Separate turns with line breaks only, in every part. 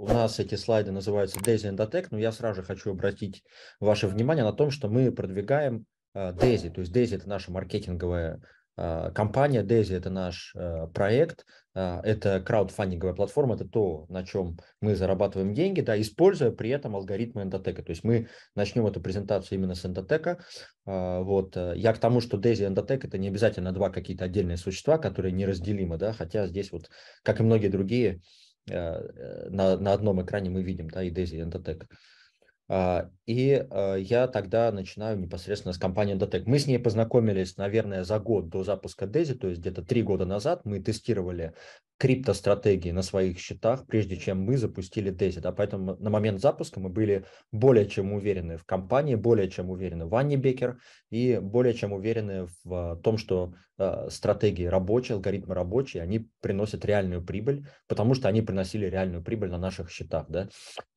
У нас эти слайды называются DAISY and Endotech, но я сразу же хочу обратить ваше внимание на том, что мы продвигаем а, DAISY. То есть DAISY – это наша маркетинговая а, компания, DAISY – это наш а, проект, это краудфандинговая платформа, это то, на чем мы зарабатываем деньги, да, используя при этом алгоритмы эндотека. То есть мы начнем эту презентацию именно с эндотека. Вот. Я к тому, что DAISY и эндотек – это не обязательно два какие-то отдельные существа, которые неразделимы, да, хотя здесь вот, как и многие другие Э, э, на, на одном экране мы видим, да, и Daisy, а, и Endotech. Э, и я тогда начинаю непосредственно с компании Endotech. Мы с ней познакомились, наверное, за год до запуска Daisy, то есть где-то три года назад мы тестировали криптостратегии на своих счетах, прежде чем мы запустили Daisy. Да, поэтому на момент запуска мы были более чем уверены в компании, более чем уверены в Анне Бекер и более чем уверены в том, что Э, стратегии рабочие, алгоритмы рабочие, они приносят реальную прибыль, потому что они приносили реальную прибыль на наших счетах. Да?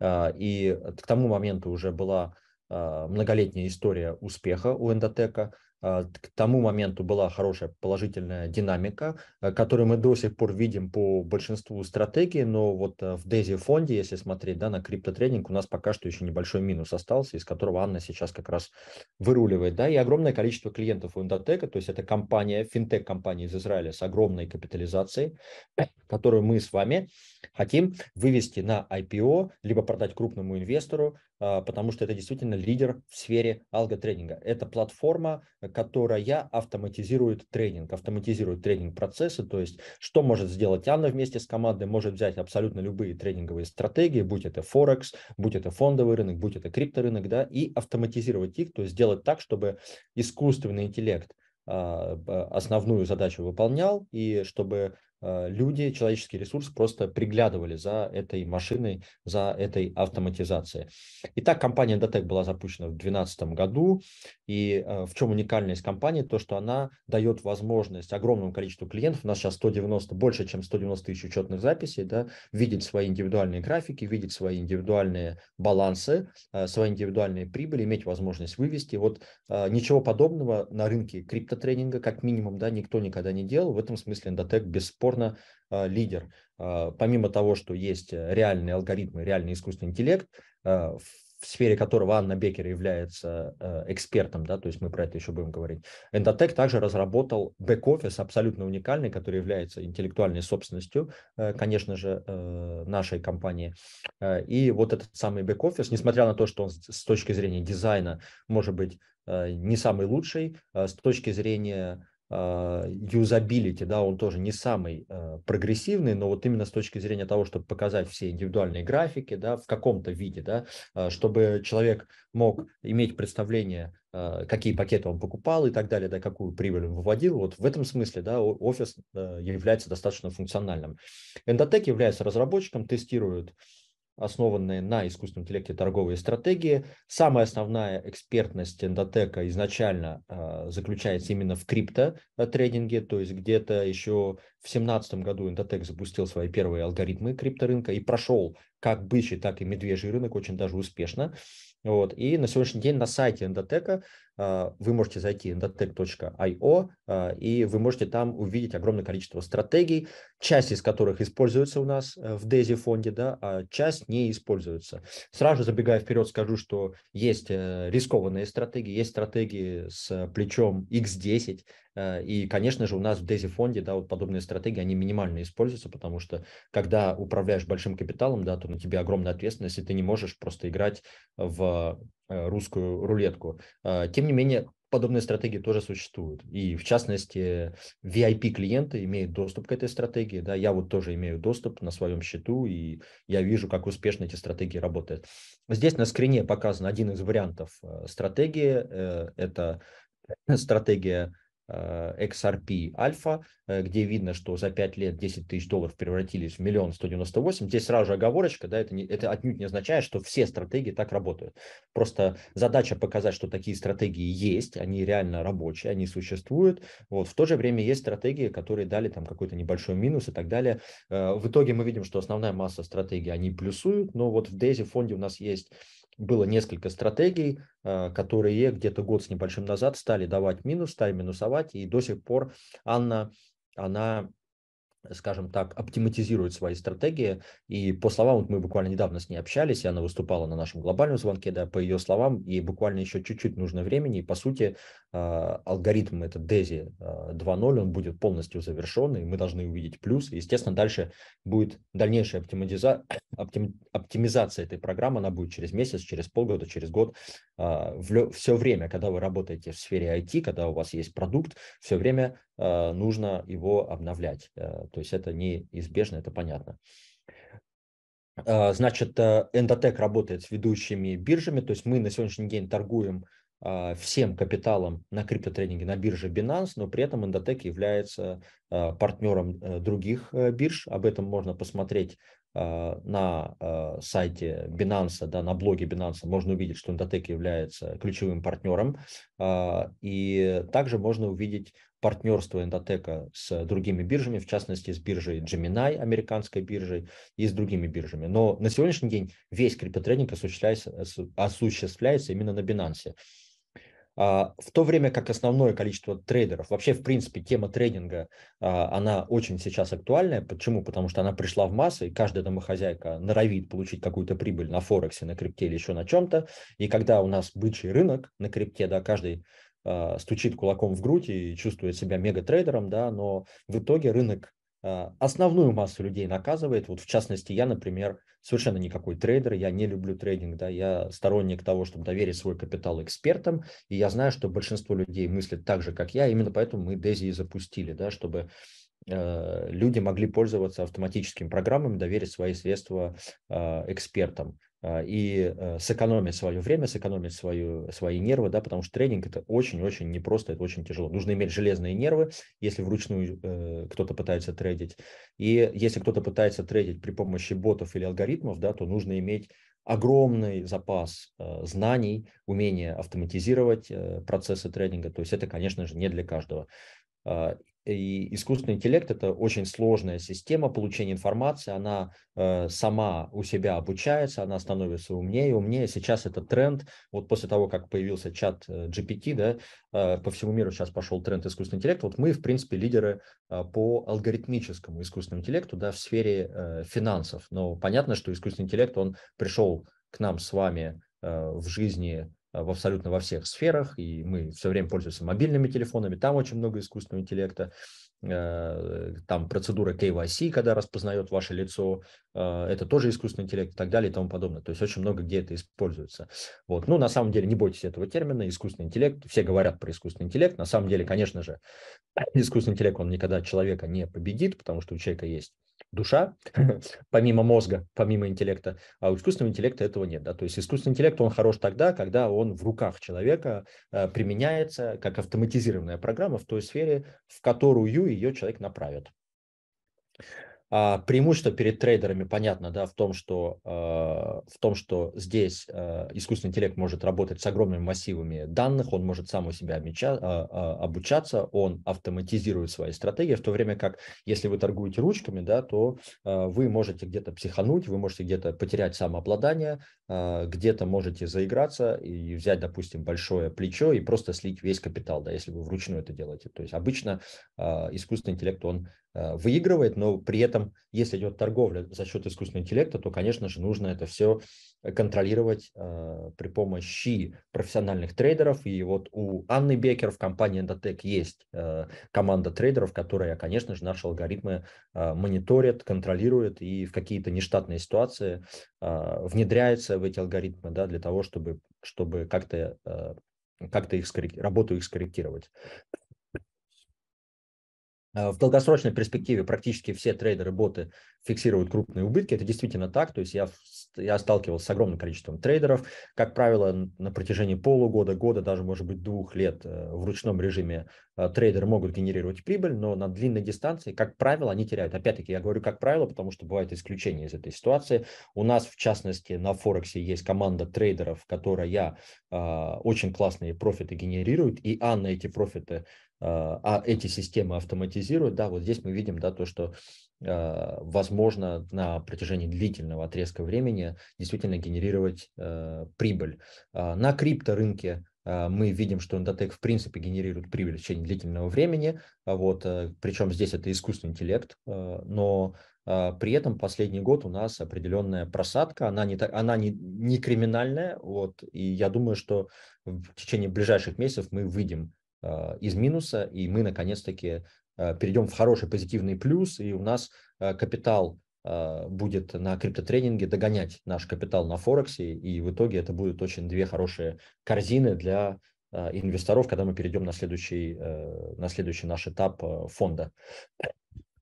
Э, и э, к тому моменту уже была многолетняя история успеха у эндотека, а, к тому моменту была хорошая положительная динамика, э, которую мы до сих пор видим по большинству стратегий, но вот э, в Дези фонде, если смотреть да, на криптотрейдинг, у нас пока что еще небольшой минус остался, из которого Анна сейчас как раз выруливает. Да, и огромное количество клиентов у Индотека, то есть это компания, финтех-компания из Израиля с огромной капитализацией, которую мы с вами хотим вывести на IPO, либо продать крупному инвестору, а, потому что это действительно лидер в сфере алготрейдинга. Это платформа, которая автоматизирует трейдинг, автоматизирует трейдинг-процессы, то есть что может сделать Анна вместе с командой, может взять абсолютно любые трейдинговые стратегии, будь это Форекс, будь это фондовый рынок, будь это крипторынок, да, и автоматизировать их, то есть сделать так, чтобы искусственный интеллект а, – основную задачу выполнял, и чтобы Э, люди, человеческий ресурс просто приглядывали за этой машиной, за этой автоматизацией. Итак, компания Datec была запущена в 2012 году. И э, в чем уникальность компании? То, что она дает возможность огромному количеству клиентов, у нас сейчас 190, больше, чем 190 тысяч учетных записей, да, видеть свои индивидуальные графики, видеть свои индивидуальные балансы, э, свои индивидуальные прибыли, иметь возможность вывести. Вот ничего подобного на рынке криптотренинга, как минимум, да, никто никогда не делал. В этом смысле Datec бесспорно бесспорно, а, лидер. А, помимо того, что есть реальные алгоритмы, реальный искусственный интеллект, а, в сфере которого Анна Бекер является экспертом, да, то есть мы про это еще будем говорить. Endotec также разработал бэк-офис абсолютно уникальный, который является интеллектуальной собственностью, э, конечно же, э, нашей компании. Э, и вот этот самый бэк-офис, несмотря на то, что он с точки зрения дизайна может быть не самый лучший, с точки зрения а, юзабилити, да, он тоже не самый а, прогрессивный, но вот именно с точки зрения того, чтобы показать все индивидуальные графики, да, в каком-то виде, да, а, чтобы человек мог иметь представление, какие пакеты он покупал и так далее, да, какую прибыль он выводил. Вот в этом смысле, да, офис э, является достаточно функциональным. Endotech является разработчиком, тестирует основанные на искусственном интеллекте торговые стратегии. Самая основная экспертность эндотека изначально а, заключается именно в крипто-трейдинге, э, то есть где-то еще в 2017 году эндотек запустил свои первые алгоритмы крипторынка и прошел как бычий, так и медвежий рынок очень даже успешно. Вот. И на сегодняшний день на сайте эндотека а, вы можете зайти на tech.io, а, и вы можете там увидеть огромное количество стратегий, часть из которых используется у нас э, в DESI фонде, да, а часть не используется. Сразу забегая вперед, скажу, что есть э, рискованные стратегии, есть стратегии с плечом X10, э, и, конечно же, у нас в DESI фонде да, вот подобные стратегии, они минимально используются, потому что когда управляешь большим капиталом, да, то на тебе огромная ответственность, и ты не можешь просто играть в Э, русскую рулетку. А, тем не менее, подобные стратегии тоже существуют. И в частности, VIP-клиенты имеют доступ к этой стратегии. Да? Я вот тоже имею доступ на своем счету, и я вижу, как успешно эти стратегии работают. Здесь на скрине показан один из вариантов э, стратегии. Э, это стратегия Э, XRP Alpha, э, где видно, что за 5 лет 10 тысяч долларов превратились в миллион 198. Здесь сразу же оговорочка, да, это, не, это отнюдь не означает, что все стратегии так работают. Просто задача показать, что такие стратегии есть, они реально рабочие, они существуют. Вот. В то же время есть стратегии, которые дали там какой-то небольшой минус и так далее. Э, в итоге мы видим, что основная масса стратегий, они плюсуют, но вот в Дейзи фонде у нас есть было несколько стратегий, э, которые где-то год с небольшим назад стали давать минус, стали минусовать, и до сих пор Анна, она скажем так, оптиматизирует свои стратегии. И по словам, вот мы буквально недавно с ней общались, и она выступала на нашем глобальном звонке, да, по ее словам, ей буквально еще чуть-чуть нужно времени, и по сути а, алгоритм этот DESI 2.0, он будет полностью завершен, и мы должны увидеть плюс. И, естественно, дальше будет дальнейшая оптимиза... оптим... оптимизация этой программы, она будет через месяц, через полгода, через год. А, все время, когда вы работаете в сфере IT, когда у вас есть продукт, все время а, нужно его обновлять. Э, то есть это неизбежно, это понятно. А, значит, Endotech э, работает с ведущими биржами, то есть мы на сегодняшний день торгуем всем капиталом на криптотрейдинге на бирже Binance, но при этом Endotech является э, партнером других бирж. Об этом можно посмотреть а, на а, сайте Binance, да, на блоге Binance можно увидеть, что Endotech является ключевым партнером. А, и также можно увидеть партнерство Endotech с другими биржами, в частности, с биржей Gemini, американской биржей, и с другими биржами. Но на сегодняшний день весь криптотрейдинг осуществляется, осуществляется именно на Binance. А, в то время как основное количество трейдеров, вообще, в принципе, тема трейдинга, а, она очень сейчас актуальная. Почему? Потому что она пришла в массы, и каждая домохозяйка норовит получить какую-то прибыль на Форексе, на крипте или еще на чем-то. И когда у нас бычий рынок на крипте, да, каждый а, стучит кулаком в грудь и чувствует себя мега трейдером, да, но в итоге рынок а, основную массу людей наказывает. Вот в частности, я, например, совершенно никакой трейдер, я не люблю трейдинг, да, я сторонник того, чтобы доверить свой капитал экспертам, и я знаю, что большинство людей мыслят так же, как я, именно поэтому мы Дези и запустили, да, чтобы э, люди могли пользоваться автоматическими программами, доверить свои средства э, экспертам. А, и э, сэкономить свое время, сэкономить свою, свои нервы, да, потому что тренинг это очень-очень непросто, это очень тяжело. Нужно иметь железные нервы, если вручную э, кто-то пытается трейдить. И если кто-то пытается трейдить при помощи ботов или алгоритмов, да, то нужно иметь огромный запас э, знаний, умение автоматизировать э, процессы трейдинга. То есть это, конечно же, не для каждого. А, и искусственный интеллект – это очень сложная система получения информации, она э, сама у себя обучается, она становится умнее, умнее. Сейчас этот тренд, вот после того, как появился чат э, GPT, да, э, по всему миру сейчас пошел тренд искусственного интеллекта, вот мы, в принципе, лидеры э, по алгоритмическому искусственному интеллекту да, в сфере э, финансов. Но понятно, что искусственный интеллект, он пришел к нам с вами э, в жизни в абсолютно во всех сферах, и мы все время пользуемся мобильными телефонами, там очень много искусственного интеллекта, э, там процедура KYC, когда распознает ваше лицо, э, это тоже искусственный интеллект и так далее и тому подобное. То есть очень много где это используется. Вот. Ну, на самом деле, не бойтесь этого термина, искусственный интеллект. Все говорят про искусственный интеллект. На самом деле, конечно же, искусственный интеллект, он никогда человека не победит, потому что у человека есть душа, помимо мозга, помимо интеллекта, а у искусственного интеллекта этого нет. Да? То есть искусственный интеллект, он хорош тогда, когда он в руках человека э, применяется как автоматизированная программа в той сфере, в которую ее человек направит. А, преимущество перед трейдерами, понятно, да, в том, что, а, в том, что здесь а, искусственный интеллект может работать с огромными массивами данных, он может сам у себя обучаться, он автоматизирует свои стратегии, в то время как, если вы торгуете ручками, да, то вы можете где-то психануть, вы можете где-то потерять самообладание, где-то можете заиграться и взять, допустим, большое плечо и просто слить весь капитал, да, если вы вручную это делаете. То есть обычно искусственный интеллект, он Э, выигрывает, но при этом, если идет торговля за счет искусственного интеллекта, то, конечно же, нужно это все э, контролировать э, при помощи профессиональных трейдеров. И вот у Анны Бекер в компании Endotech есть э, команда трейдеров, которая, конечно же, наши алгоритмы э, мониторит, контролирует и в какие-то нештатные ситуации э, внедряется в эти алгоритмы да, для того, чтобы, чтобы как-то э, как-то их скорректировать, работу их скорректировать. А, в долгосрочной перспективе практически все трейдеры-боты фиксируют крупные убытки. Это действительно так. То есть я, я сталкивался с огромным количеством трейдеров. Как правило, на протяжении полугода, года, даже, может быть, двух лет э, в ручном режиме э, трейдеры могут генерировать прибыль, но на длинной дистанции, как правило, они теряют. Опять-таки, я говорю как правило, потому что бывают исключения из этой ситуации. У нас, в частности, на Форексе есть команда трейдеров, которая а, очень классные профиты генерирует, и Анна эти профиты а, а эти системы автоматизируют, да, вот здесь мы видим, да, то, что а, возможно на протяжении длительного отрезка времени действительно генерировать э, прибыль. А, на крипторынке мы видим, что Endotech в принципе генерирует прибыль в течение длительного времени, вот, э, причем здесь это искусственный интеллект, э, но при этом последний год у нас определенная просадка, она не, она не, не криминальная, вот, и я думаю, что в течение ближайших месяцев мы выйдем а, из минуса, и мы наконец-таки а, перейдем в хороший позитивный плюс, и у нас а, капитал будет на криптотренинге догонять наш капитал на Форексе, и в итоге это будут очень две хорошие корзины для инвесторов, когда мы перейдем на следующий, на следующий наш этап фонда.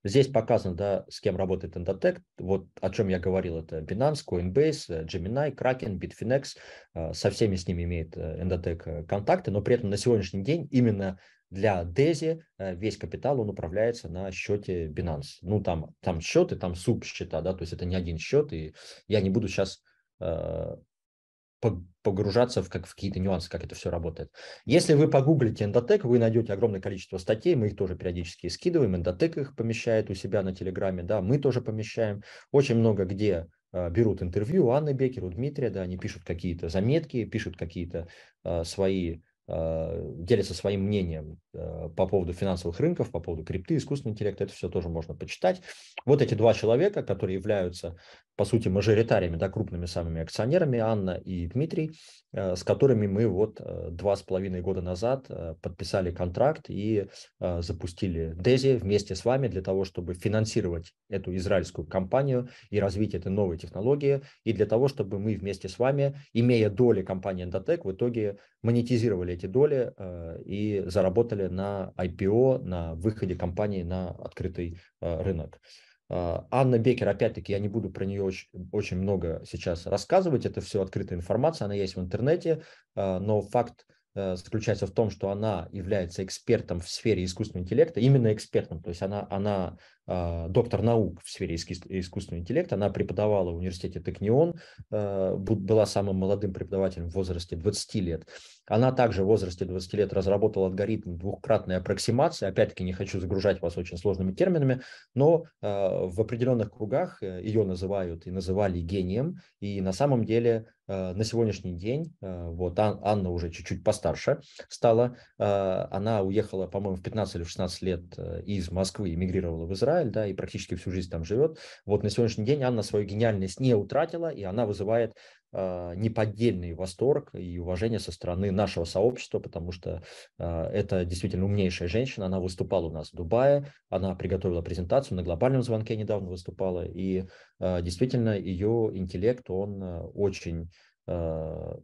Здесь показано, да, с кем работает Endotech. Вот о чем я говорил, это Binance, Coinbase, э, Gemini, Kraken, Bitfinex. Э, со всеми с ними имеет э, Endotech контакты, но при этом на сегодняшний день именно для Дези весь капитал он управляется на счете Binance. Ну, там, там счеты, там суб счета, да, то есть это не один счет, и я не буду сейчас погружаться в, как, в какие-то нюансы, как это все работает. Если вы погуглите эндотек, вы найдете огромное количество статей, мы их тоже периодически скидываем, эндотек их помещает у себя на Телеграме, да, мы тоже помещаем. Очень много где а, берут интервью у Анны Бекер, у Дмитрия, да, они пишут какие-то заметки, пишут какие-то а, свои Э, делится своим мнением э, по поводу финансовых рынков, по поводу крипты, искусственного интеллекта, это все тоже можно почитать. Вот эти два человека, которые являются, по сути, мажоритариями, да, крупными самыми акционерами, Анна и Дмитрий, э, с которыми мы вот два с половиной года назад подписали контракт и запустили Дези вместе с вами для того, чтобы финансировать эту израильскую компанию и развить этой новой технологии, и для того, чтобы мы вместе с вами, имея доли компании Endotech, в итоге монетизировали эти доли э, и заработали на IPO, на выходе компании на открытый э, рынок. Э, Анна Бекер, опять-таки, я не буду про нее очень, очень много сейчас рассказывать, это все открытая информация, она есть в интернете, но факт заключается в том, что она является экспертом в сфере искусственного интеллекта, именно экспертом, то есть она, она а, доктор наук в сфере искусственного интеллекта. Она преподавала в университете Текнион, а, была самым молодым преподавателем в возрасте 20 лет. Она также в возрасте 20 лет разработала алгоритм двухкратной аппроксимации. Опять-таки не хочу загружать вас очень сложными терминами, но а, в определенных кругах э, ее называют и называли гением. И на самом деле на сегодняшний день, вот Анна уже чуть-чуть постарше стала, она уехала, по-моему, в 15 или 16 лет э, из Москвы, эмигрировала в Израиль, Израиль, да, и практически всю жизнь там живет. Вот на сегодняшний день Анна свою гениальность не утратила, и она вызывает э, неподдельный восторг и уважение со стороны нашего сообщества, потому что э, это действительно умнейшая женщина. Она выступала у нас в Дубае, она приготовила презентацию, на глобальном звонке недавно выступала, и э, действительно ее интеллект, он очень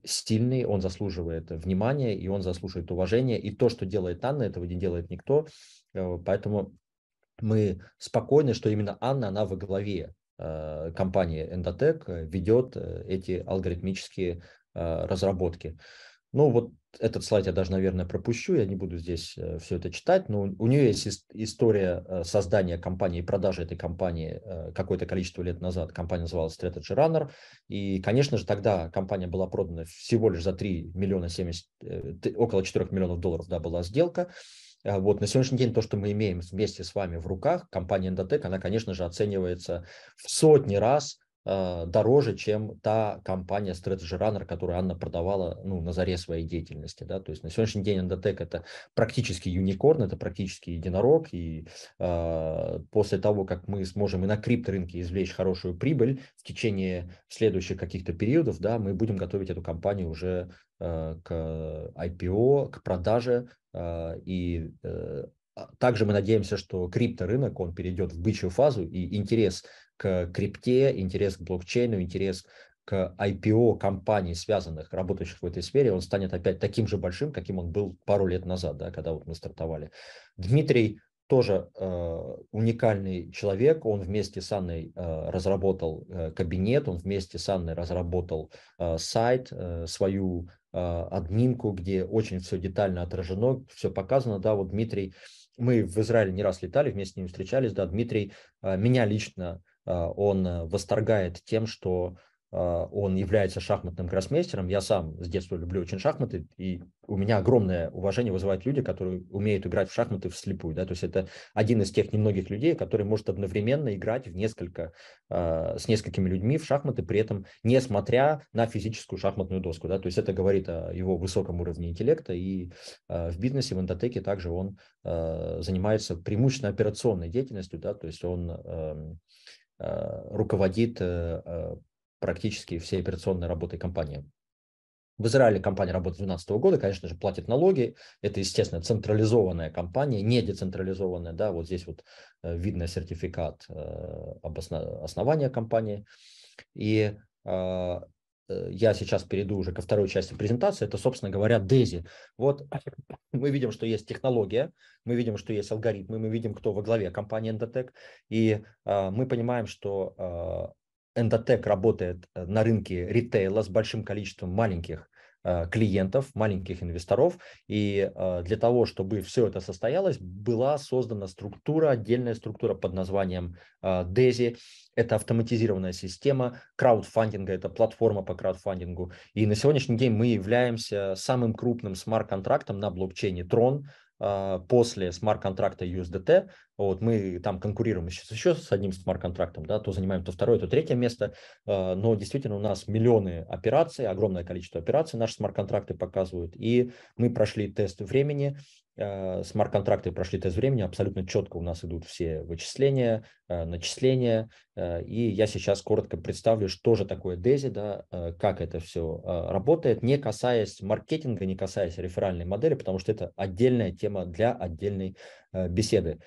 стильный, он заслуживает внимания, и он заслуживает уважения. И то, что делает Анна, этого не делает никто. Э, поэтому мы спокойны, что именно Анна, она во главе э, компании Endotech э, ведет э, эти алгоритмические разработки. Ну, вот этот слайд я даже, наверное, пропущу, я не буду здесь все это читать, но у нее есть история создания компании и продажи этой компании какое-то количество лет назад. Компания называлась Strategy Runner, и, конечно же, тогда компания была продана всего лишь за 3 миллиона 70, около 4 миллионов долларов, да, была сделка, Э, вот на сегодняшний день то, что мы имеем вместе с вами в руках, компания Endotech, она, конечно же, оценивается в сотни раз э, дороже, чем та компания Strategy Runner, которую Анна продавала ну, на заре своей деятельности. Да? То есть на сегодняшний день Endotech – это практически юникорн, это практически единорог. И э, после того, как мы сможем и на крипторынке извлечь хорошую прибыль в течение следующих каких-то периодов, да, мы будем готовить эту компанию уже э, к э, IPO, к продаже а, и э, а, также мы надеемся, что крипторынок, он перейдет в бычью фазу, и интерес к крипте, интерес к блокчейну, интерес к IPO компаний, связанных, работающих в этой сфере, он станет опять таким же большим, каким он был пару лет назад, да, когда вот мы стартовали. Дмитрий тоже э, уникальный человек. Он вместе с Анной э, разработал э, кабинет, он вместе с Анной разработал э, сайт, э, свою а, админку, где очень все детально отражено, все показано, да, вот Дмитрий, мы в Израиле не раз летали, вместе с ним встречались, да, Дмитрий, а, меня лично а, он э, восторгает тем, что а, он является шахматным гроссмейстером. Я сам с детства люблю очень шахматы, и у меня огромное уважение вызывают люди, которые умеют играть в шахматы вслепую. Да? То есть это один из тех немногих людей, который может одновременно играть в несколько, а, с несколькими людьми в шахматы, при этом не смотря на физическую шахматную доску. Да? То есть это говорит о его высоком уровне интеллекта, и а, в бизнесе, в эндотеке также он занимается преимущественно операционной деятельностью, да? то есть он эм, руководит э, э, практически всей операционной работой компании. В Израиле компания работает с 2012 года, конечно же, платит налоги. Это, естественно, централизованная компания, не децентрализованная. Да, вот здесь вот э, видно сертификат э, основания компании. И э, я сейчас перейду уже ко второй части презентации, это, собственно говоря, Дези. Вот мы видим, что есть технология, мы видим, что есть алгоритмы, мы видим, кто во главе компании Endotech, и э, мы понимаем, что Endotech работает э, на рынке ритейла с большим количеством маленьких э, клиентов, маленьких инвесторов. И э, для того, чтобы все это состоялось, была создана структура, отдельная структура под названием DESI. Это автоматизированная система краудфандинга, это платформа по краудфандингу. И на сегодняшний день мы являемся самым крупным смарт-контрактом на блокчейне Tron, а, после смарт-контракта USDT, вот мы там конкурируем сейчас еще с одним смарт-контрактом, да, то занимаем то второе, то третье место, а, но действительно у нас миллионы операций, огромное количество операций наши смарт-контракты показывают, и мы прошли тест времени, Э, смарт-контракты прошли тест времени, абсолютно четко у нас идут все вычисления, э, начисления. Э, и я сейчас коротко представлю, что же такое DESI, да, как это все работает, не касаясь маркетинга, не касаясь реферальной модели, потому что это отдельная тема для отдельной беседы.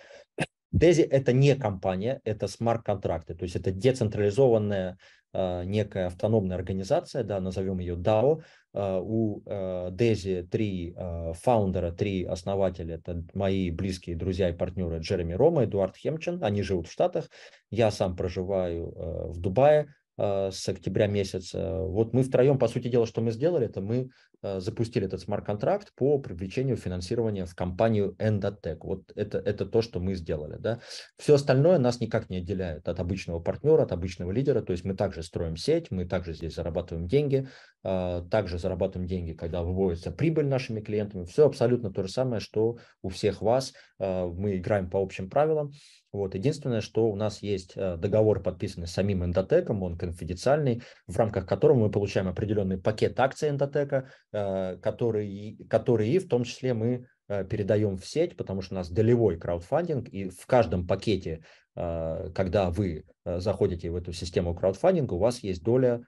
DESI – это не компания, это смарт-контракты, то есть это децентрализованная а, некая автономная организация, да, назовем ее DAO. А, у а, Дези три фаундера, три основателя, это мои близкие друзья и партнеры Джереми Рома, Эдуард Хемчин, они живут в Штатах, я сам проживаю в Дубае, с октября месяца. Вот мы втроем, по сути дела, что мы сделали, это мы Э, запустили этот смарт-контракт по привлечению финансирования в компанию Endotech. Вот это, это то, что мы сделали. Да? Все остальное нас никак не отделяет от обычного партнера, от обычного лидера. То есть мы также строим сеть, мы также здесь зарабатываем деньги, э, также зарабатываем деньги, когда выводится прибыль нашими клиентами. Все абсолютно то же самое, что у всех вас. Э, мы играем по общим правилам. Вот. Единственное, что у нас есть договор, подписанный самим Эндотеком, он конфиденциальный, в рамках которого мы получаем определенный пакет акций Эндотека, которые, э, которые в том числе мы э, передаем в сеть, потому что у нас долевой краудфандинг, и в каждом пакете, э, когда вы заходите в эту систему краудфандинга, у вас есть доля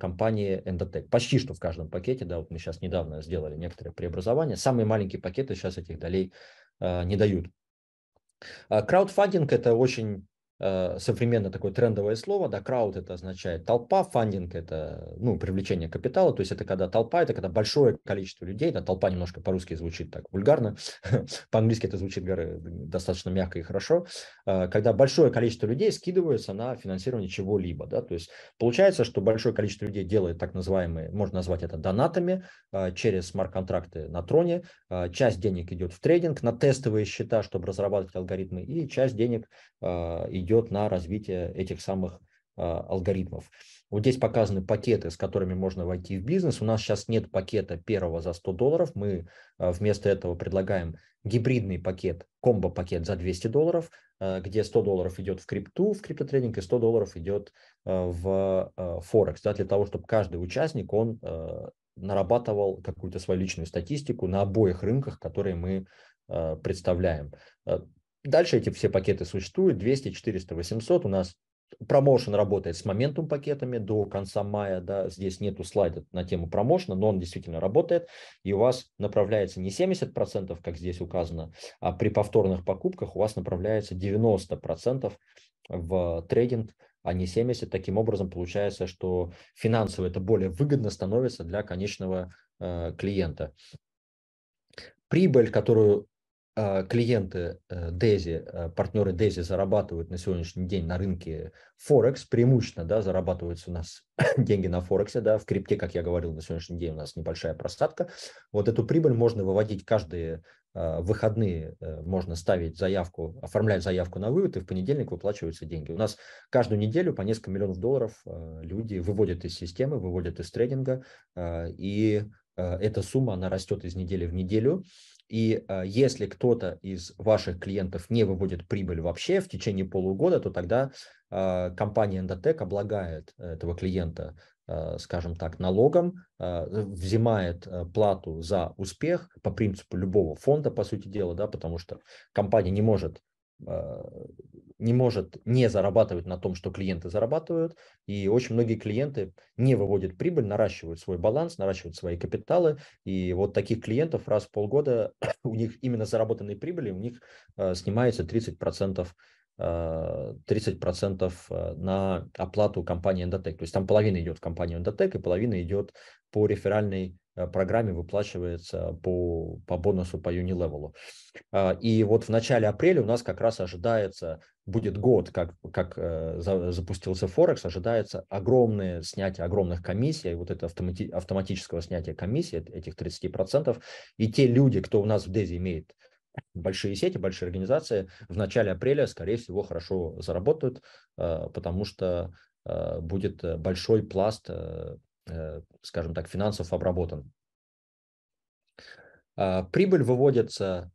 компании Endotech. Почти что в каждом пакете, да, вот мы сейчас недавно сделали некоторые преобразования. Самые маленькие пакеты сейчас этих долей не дают. А краудфандинг – это очень Э, современно такое трендовое слово, да, крауд это означает толпа, фандинг это, ну, привлечение капитала, то есть это когда толпа, это когда большое количество людей, да, толпа немножко по-русски звучит так вульгарно, по-английски это звучит достаточно мягко и хорошо, э, когда большое количество людей скидываются на финансирование чего-либо, да, то есть получается, что большое количество людей делает так называемые, можно назвать это донатами э, через смарт-контракты на троне, часть денег идет в трейдинг на тестовые счета, чтобы разрабатывать алгоритмы, и часть денег идет на развитие этих самых а, алгоритмов. Вот здесь показаны пакеты, с которыми можно войти в бизнес. У нас сейчас нет пакета первого за 100 долларов. Мы а, вместо этого предлагаем гибридный пакет, комбо-пакет за 200 долларов, а, где 100 долларов идет в крипту, в криптотрейдинг, и 100 долларов идет в Форекс, да, для того, чтобы каждый участник, он нарабатывал какую-то свою личную статистику на обоих рынках, которые мы представляем. Дальше эти все пакеты существуют, 200, 400, 800. У нас промоушен работает с моментум пакетами до конца мая. Да, здесь нету слайда на тему промоушена, но он действительно работает. И у вас направляется не 70%, как здесь указано, а при повторных покупках у вас направляется 90% в трейдинг, а не 70. Таким образом, получается, что финансово это более выгодно становится для конечного э, клиента. Прибыль, которую а, клиенты Дези, э, а, партнеры Дези зарабатывают на сегодняшний день на рынке Форекс, преимущественно, да, зарабатываются у нас деньги на Форексе, да, в крипте, как я говорил, на сегодняшний день у нас небольшая просадка. Вот эту прибыль можно выводить каждые а, выходные, э, можно ставить заявку, оформлять заявку на вывод, и в понедельник выплачиваются деньги. У нас каждую неделю по несколько миллионов долларов люди выводят из системы, выводят из трейдинга, и эта сумма, она растет из недели в неделю. И э, если кто-то из ваших клиентов не выводит прибыль вообще в течение полугода, то тогда э, компания Endotech облагает э, этого клиента, скажем так, налогом, взимает плату за успех по принципу любого фонда, по сути дела, да, потому что компания не может не может не зарабатывать на том, что клиенты зарабатывают, и очень многие клиенты не выводят прибыль, наращивают свой баланс, наращивают свои капиталы, и вот таких клиентов раз в полгода у них именно заработанные прибыли у них э, снимается 30% 30% э, э, на оплату компании Endotech. То есть там половина идет в компанию Endotech и половина идет по реферальной Э, программе выплачивается по, по бонусу по Unilevel. А, и вот в начале апреля у нас как раз ожидается, будет год, как, как э, запустился Форекс, ожидается огромное снятие огромных комиссий, вот это автомати, автоматического снятия комиссий этих 30%. И те люди, кто у нас в Дези имеет большие сети, большие организации, в начале апреля, скорее всего, хорошо заработают, э, потому что будет большой пласт Э, скажем так, финансов обработан. А, прибыль выводится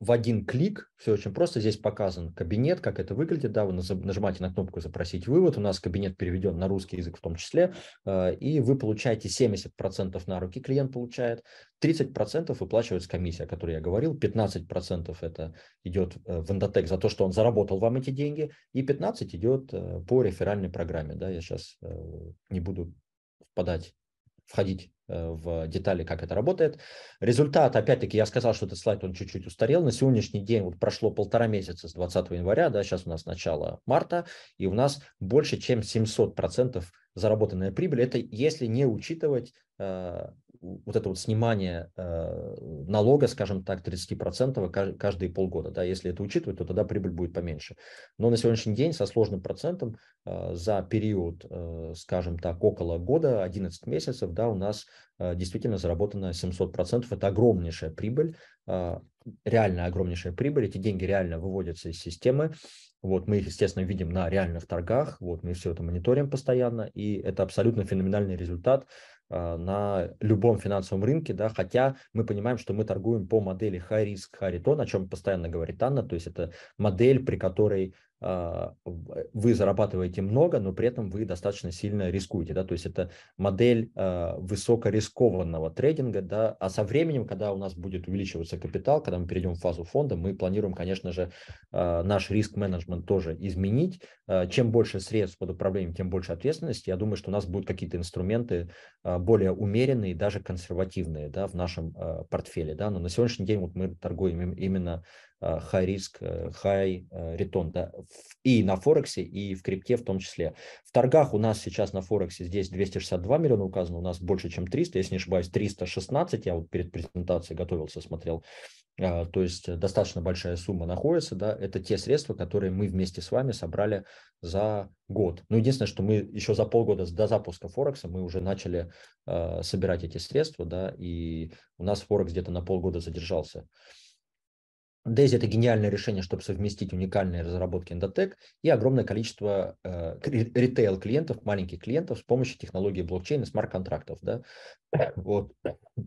в один клик, все очень просто, здесь показан кабинет, как это выглядит, да, вы нажимаете на кнопку «Запросить вывод», у нас кабинет переведен на русский язык в том числе, э, и вы получаете 70% на руки клиент получает, 30% выплачивается комиссия, о которой я говорил, 15% это идет э, в Endotech за то, что он заработал вам эти деньги, и 15% идет по реферальной программе, да, я сейчас не буду впадать, входить э, в детали, как это работает. Результат, опять-таки, я сказал, что этот слайд, он чуть-чуть устарел. На сегодняшний день вот прошло полтора месяца с 20 января, да, сейчас у нас начало марта, и у нас больше, чем 700% заработанная прибыль. Это если не учитывать э, вот это вот снимание э, налога, скажем так, 30% каждые полгода. Да, если это учитывать, то тогда прибыль будет поменьше. Но на сегодняшний день со сложным процентом э, за период, э, скажем так, около года, 11 месяцев, да, у нас действительно заработано 700%. Это огромнейшая прибыль, реально огромнейшая прибыль. Эти деньги реально выводятся из системы. Вот мы их, естественно, видим на реальных торгах, вот мы все это мониторим постоянно, и это абсолютно феноменальный результат, а, на любом финансовом рынке, да, хотя мы понимаем, что мы торгуем по модели high risk, high return, о чем постоянно говорит Анна, то есть это модель, при которой а, э, вы зарабатываете много, но при этом вы достаточно сильно рискуете. Да? То есть это модель а, высокорискованного трейдинга. Да? А со временем, когда у нас будет увеличиваться капитал, когда мы перейдем в фазу фонда, мы планируем, конечно же, а, наш риск-менеджмент тоже изменить. Чем больше средств под управлением, тем больше ответственности. Я думаю, что у нас будут какие-то инструменты более умеренные, даже консервативные да, в нашем портфеле. Да? Но на сегодняшний день вот мы торгуем именно Э, high риск, э, high э, return, да, и на Форексе, и в крипте в том числе. В торгах у нас сейчас на Форексе здесь 262 миллиона указано, у нас больше, чем 300, если не ошибаюсь, 316, я вот перед презентацией готовился, смотрел, то есть достаточно большая сумма находится, да, это те средства, которые мы вместе с вами собрали за год. Ну, единственное, что мы еще за полгода до запуска Форекса мы уже начали э, собирать эти средства, да, и у нас Форекс где-то на полгода задержался. Дейзи – это гениальное решение, чтобы совместить уникальные разработки Endotech и огромное количество э, ритейл-клиентов, маленьких клиентов с помощью технологии блокчейна, смарт-контрактов. Да? Вот.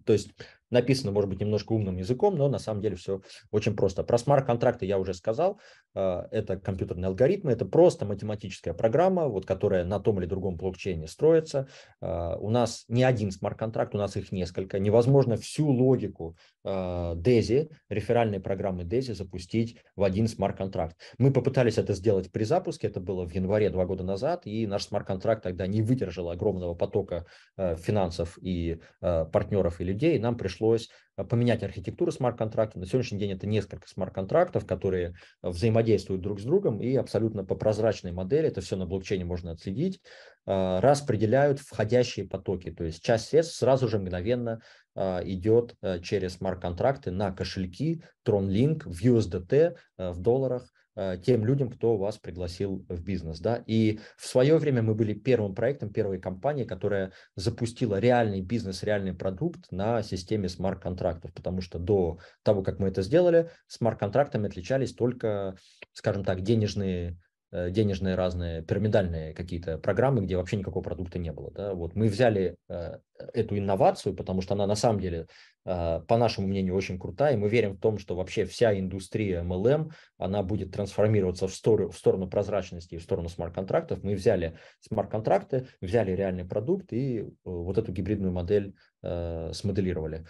То есть написано, может быть, немножко умным языком, но на самом деле все очень просто. Про смарт-контракты я уже сказал. Э, это компьютерные алгоритмы, это просто математическая программа, вот, которая на том или другом блокчейне строится. Э, у нас не один смарт-контракт, у нас их несколько. Невозможно всю логику а, Дези, реферальные программы Дези запустить в один смарт-контракт. Мы попытались это сделать при запуске, это было в январе два года назад, и наш смарт-контракт тогда не выдержал огромного потока э, финансов и э, партнеров и людей, и нам пришлось Э, поменять архитектуру смарт-контракта. На сегодняшний день это несколько смарт-контрактов, которые э, взаимодействуют друг с другом и абсолютно по прозрачной модели, это все на блокчейне можно отследить, э, распределяют входящие потоки. То есть часть средств сразу же мгновенно идет через смарт-контракты на кошельки TronLink в USDT, в долларах Э, тем людям, кто вас пригласил в бизнес. Да? И в свое время мы были первым проектом, первой компанией, которая запустила реальный бизнес, реальный продукт на системе смарт-контрактов, потому что до того, как мы это сделали, смарт-контрактами отличались только, скажем так, денежные Э, денежные разные пирамидальные какие-то программы, где вообще никакого продукта не было. Да? Вот мы взяли э, эту инновацию, потому что она на самом деле, э, по нашему мнению, очень крутая, и мы верим в том, что вообще вся индустрия MLM, она будет трансформироваться в, стор- в сторону прозрачности и в сторону смарт-контрактов. Мы взяли смарт-контракты, взяли реальный продукт и э, вот эту гибридную модель э, смоделировали.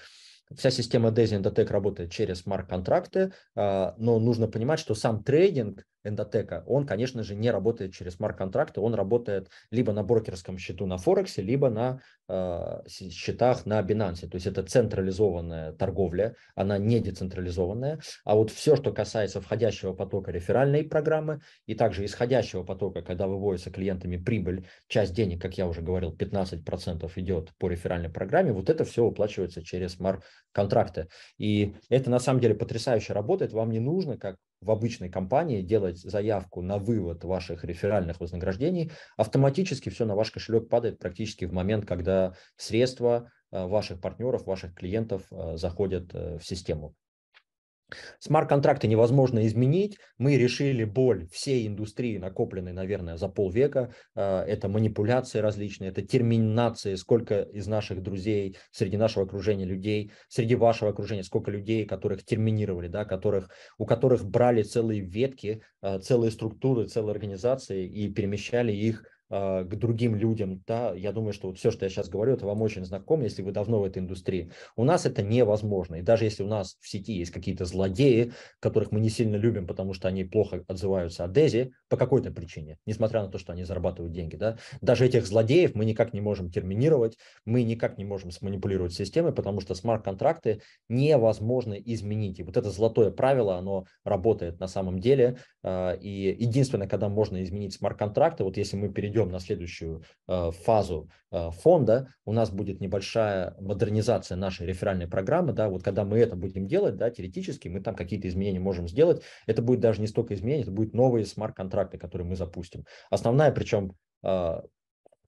Вся система DESI Endotech работает через смарт-контракты, э, но нужно понимать, что сам трейдинг эндотека, он, конечно же, не работает через смарт-контракты, он работает либо на брокерском счету на Форексе, либо на э, счетах на Binance. То есть это централизованная торговля, она не децентрализованная. А вот все, что касается входящего потока реферальной программы и также исходящего потока, когда выводится клиентами прибыль, часть денег, как я уже говорил, 15% идет по реферальной программе, вот это все уплачивается через смарт-контракты. И это на самом деле потрясающе работает. Вам не нужно, как в обычной компании делать заявку на вывод ваших реферальных вознаграждений, автоматически все на ваш кошелек падает практически в момент, когда средства э, ваших партнеров, ваших клиентов э, заходят э, в систему. Смарт-контракты невозможно изменить. Мы решили боль всей индустрии, накопленной, наверное, за полвека. Э, это манипуляции различные, это терминации, сколько из наших друзей, среди нашего окружения людей, среди вашего окружения, сколько людей, которых терминировали, да, которых, у которых брали целые ветки, э, целые структуры, целые организации и перемещали их а, к другим людям, да, я думаю, что вот все, что я сейчас говорю, это вам очень знакомо, если вы давно в этой индустрии. У нас это невозможно, и даже если у нас в сети есть какие-то злодеи, которых мы не сильно любим, потому что они плохо отзываются о Дези по какой-то причине, несмотря на то, что они зарабатывают деньги, да, даже этих злодеев мы никак не можем терминировать, мы никак не можем сманипулировать системой, потому что смарт-контракты невозможно изменить, и вот это золотое правило, оно работает на самом деле, а, и единственное, когда можно изменить смарт-контракты, вот если мы перейдем перейдем на следующую э, фазу э, фонда, у нас будет небольшая модернизация нашей реферальной программы, да, вот когда мы это будем делать, да, теоретически мы там какие-то изменения можем сделать, это будет даже не столько изменений, это будут новые смарт-контракты, которые мы запустим. Основная причем э,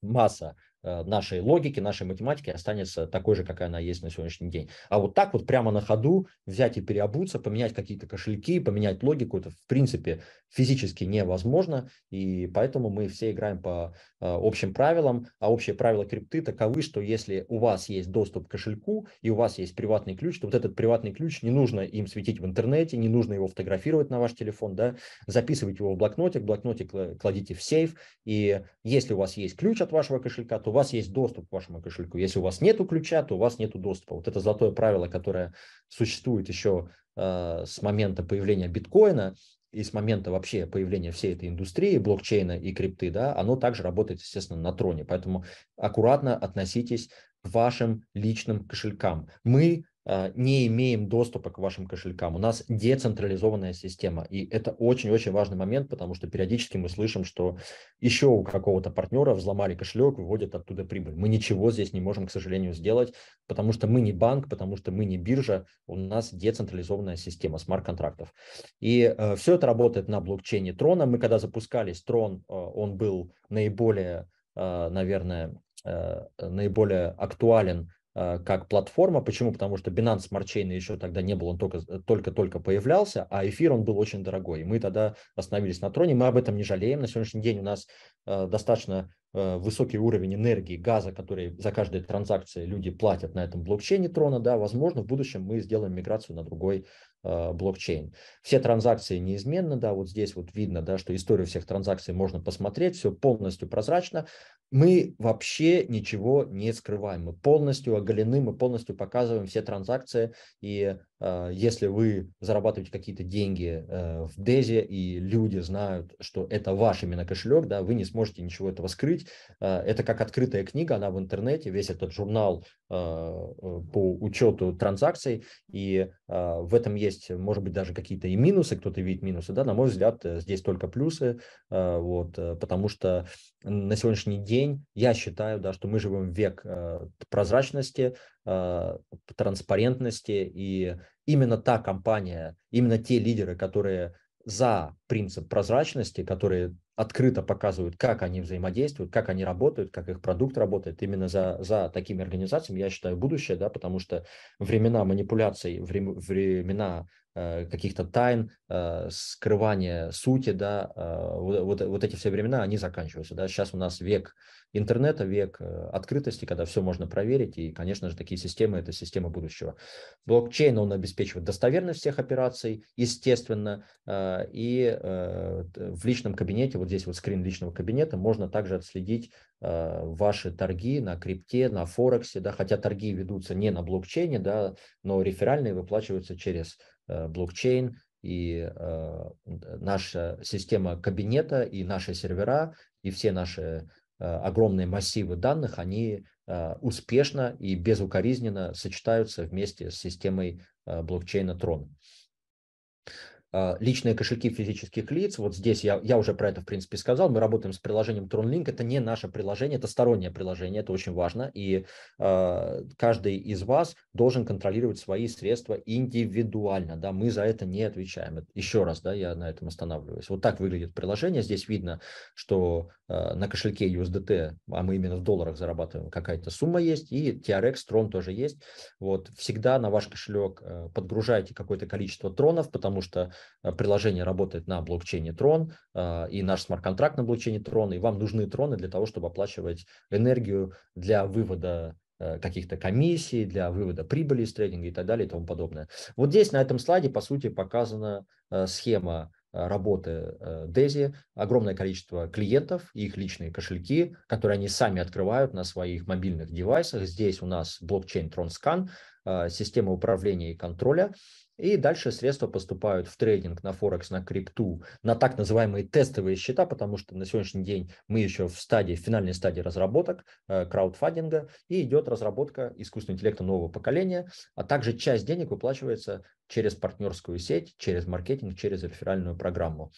масса Э, нашей логики, нашей математики останется такой же, какая она есть на сегодняшний день. А вот так вот прямо на ходу взять и переобуться, поменять какие-то кошельки, поменять логику, это в принципе физически невозможно, и поэтому мы все играем по э, общим правилам, а общие правила крипты таковы, что если у вас есть доступ к кошельку и у вас есть приватный ключ, то вот этот приватный ключ не нужно им светить в интернете, не нужно его фотографировать на ваш телефон, да, записывать его в блокнотик, блокнотик кладите в сейф, и если у вас есть ключ от вашего кошелька, то у вас есть доступ к вашему кошельку. Если у вас нет ключа, то у вас нет доступа. Вот это золотое правило, которое существует еще э, с момента появления биткоина и с момента вообще появления всей этой индустрии, блокчейна и крипты, да, оно также работает, естественно, на троне. Поэтому аккуратно относитесь к вашим личным кошелькам. Мы Э, не имеем доступа к вашим кошелькам. У нас децентрализованная система. И это очень-очень важный момент, потому что периодически мы слышим, что еще у какого-то партнера взломали кошелек, выводят оттуда прибыль. Мы ничего здесь не можем, к сожалению, сделать, потому что мы не банк, потому что мы не биржа. У нас децентрализованная система смарт-контрактов. И э, все это работает на блокчейне Трона. Мы когда запускались, Трон, э, он был наиболее, э, наверное, э, наиболее актуален Э, как платформа. Почему? Потому что Binance Smart Chain еще тогда не был, он э, только-только появлялся, а эфир он был очень дорогой. И мы тогда остановились на троне, мы об этом не жалеем. На сегодняшний день у нас э, достаточно высокий уровень энергии, газа, который за каждую транзакцию люди платят на этом блокчейне трона, да, возможно, в будущем мы сделаем миграцию на другой э, блокчейн. Все транзакции неизменны, да, вот здесь вот видно, да, что историю всех транзакций можно посмотреть, все полностью прозрачно, мы вообще ничего не скрываем. Мы полностью оголены, мы полностью показываем все транзакции и а, если вы зарабатываете какие-то деньги э, в Дезе, и люди знают, что это ваш именно кошелек, да, вы не сможете ничего этого скрыть. А, это как открытая книга, она в интернете, весь этот журнал а, э, по учету транзакций, и в этом есть, может быть, даже какие-то и минусы, кто-то видит минусы, да, на мой взгляд, э, здесь только плюсы, вот, потому что на сегодняшний день я считаю, да, что мы живем в век прозрачности, а, транспарентности. И именно та компания, именно те лидеры, которые за принцип прозрачности, которые открыто показывают, как они взаимодействуют, как они работают, как их продукт работает. Именно за, за такими организациями, я считаю, будущее, да, потому что времена манипуляций, времена Э, каких-то тайн, э, скрывания сути, да, э, вот, вот, вот эти все времена, они заканчиваются, да, сейчас у нас век интернета, век открытости, когда все можно проверить, и, конечно же, такие системы – это системы будущего. Блокчейн, он обеспечивает достоверность всех операций, естественно, и в личном кабинете, вот здесь вот скрин личного кабинета, можно также отследить ваши торги на крипте, на Форексе, да, хотя торги ведутся не на блокчейне, да, но реферальные выплачиваются через Э, блокчейн и э, наша система кабинета и наши сервера и все наши э, огромные массивы данных, они успешно и безукоризненно сочетаются вместе с системой блокчейна Tron. А, личные кошельки физических лиц. Вот здесь я, я уже про это, в принципе, сказал. Мы работаем с приложением TronLink. Это не наше приложение, это стороннее приложение. Это очень важно. И э, каждый из вас должен контролировать свои средства индивидуально. Да? Мы за это не отвечаем. Еще раз, да, я на этом останавливаюсь. Вот так выглядит приложение. Здесь видно, что э, на кошельке USDT, а мы именно в долларах зарабатываем, какая-то сумма есть. И TRX, Tron тоже есть. Вот всегда на ваш кошелек подгружайте какое-то количество тронов, потому что Э, приложение работает на блокчейне Tron, э, и наш смарт-контракт на блокчейне Tron, и вам нужны троны для того, чтобы оплачивать энергию для вывода э, каких-то комиссий, для вывода прибыли из трейдинга и так далее и тому подобное. Вот здесь на этом слайде, по сути, показана схема работы Дези, огромное количество клиентов, их личные кошельки, которые они сами открывают на своих мобильных девайсах. Здесь у нас блокчейн TronScan, система управления и контроля. И дальше средства поступают в трейдинг, на Форекс, на крипту, на так называемые тестовые счета, потому что на сегодняшний день мы еще в стадии, в финальной стадии разработок, э, краудфандинга, и идет разработка искусственного интеллекта нового поколения, а также часть денег выплачивается через партнерскую сеть, через маркетинг, через реферальную программу.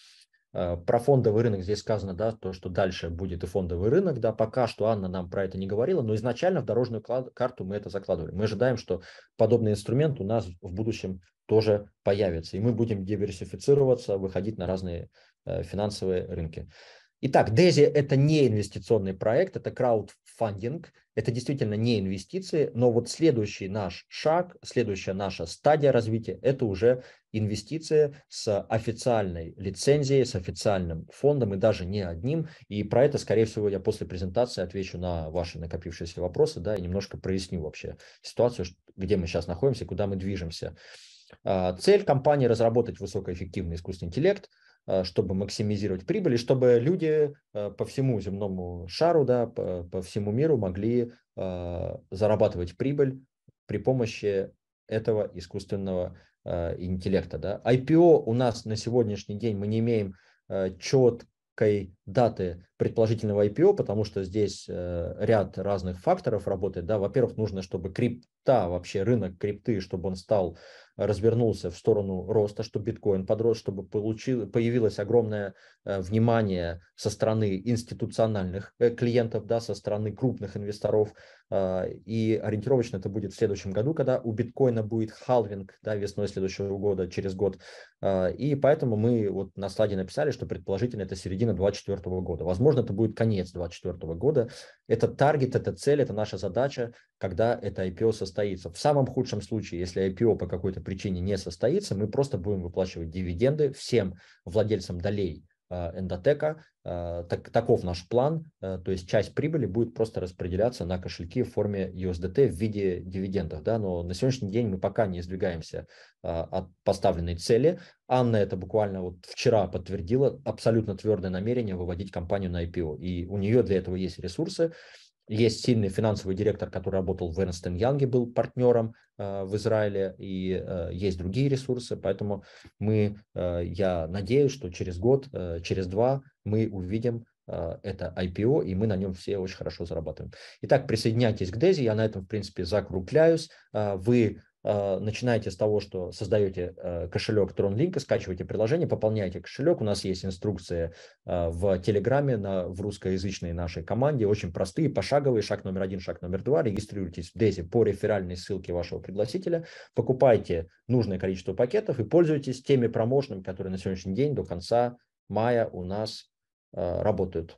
Э, про фондовый рынок здесь сказано, да, то, что дальше будет и фондовый рынок, да, пока что Анна нам про это не говорила, но изначально в дорожную карту мы это закладывали. Мы ожидаем, что подобный инструмент у нас в будущем тоже появится. И мы будем диверсифицироваться, выходить на разные э, финансовые рынки. Итак, DESI – это не инвестиционный проект, это краудфандинг, это действительно не инвестиции, но вот следующий наш шаг, следующая наша стадия развития – это уже инвестиции с официальной лицензией, с официальным фондом и даже не одним. И про это, скорее всего, я после презентации отвечу на ваши накопившиеся вопросы, да, и немножко проясню вообще ситуацию, где мы сейчас находимся, куда мы движемся. А, цель компании – разработать высокоэффективный искусственный интеллект, а, чтобы максимизировать прибыль, и чтобы люди а, по всему земному шару, да, по, по всему миру могли зарабатывать прибыль при помощи этого искусственного интеллекта. Да. IPO у нас на сегодняшний день мы не имеем четкой даты предположительного IPO, потому что здесь э, ряд разных факторов работает. Да, во-первых, нужно, чтобы крипта, вообще рынок крипты, чтобы он стал, развернулся в сторону роста, чтобы биткоин подрос, чтобы получил, появилось огромное э, внимание со стороны институциональных э, клиентов, да, со стороны крупных инвесторов. И ориентировочно это будет в следующем году, когда у биткоина будет халвинг да, весной следующего года, через год. И поэтому мы вот на слайде написали, что предположительно это середина 2024 года. Возможно, возможно, это будет конец 2024 года. Это таргет, это цель, это наша задача, когда это IPO состоится. В самом худшем случае, если IPO по какой-то причине не состоится, мы просто будем выплачивать дивиденды всем владельцам долей Э, эндотека. Э, так, таков наш план, э, то есть часть прибыли будет просто распределяться на кошельки в форме USDT в виде дивидендов. Да? Но на сегодняшний день мы пока не сдвигаемся от поставленной цели. Анна это буквально вот вчера подтвердила абсолютно твердое намерение выводить компанию на IPO. И у нее для этого есть ресурсы. Есть сильный финансовый директор, который работал в Эрнстен Янге, был партнером э, в Израиле, и э, есть другие ресурсы, поэтому мы, э, я надеюсь, что через год, э, через два мы увидим э, это IPO, и мы на нем все очень хорошо зарабатываем. Итак, присоединяйтесь к Дези, я на этом, в принципе, закругляюсь. Э, вы Э, начинаете с того, что создаете э, кошелек TronLink, скачиваете приложение, пополняете кошелек. У нас есть инструкции э, в Телеграме на, в русскоязычной нашей команде, очень простые, пошаговые, шаг номер один, шаг номер два. Регистрируйтесь в Дези по реферальной ссылке вашего пригласителя, покупайте нужное количество пакетов и пользуйтесь теми промоушенами, которые на сегодняшний день до конца мая у нас работают.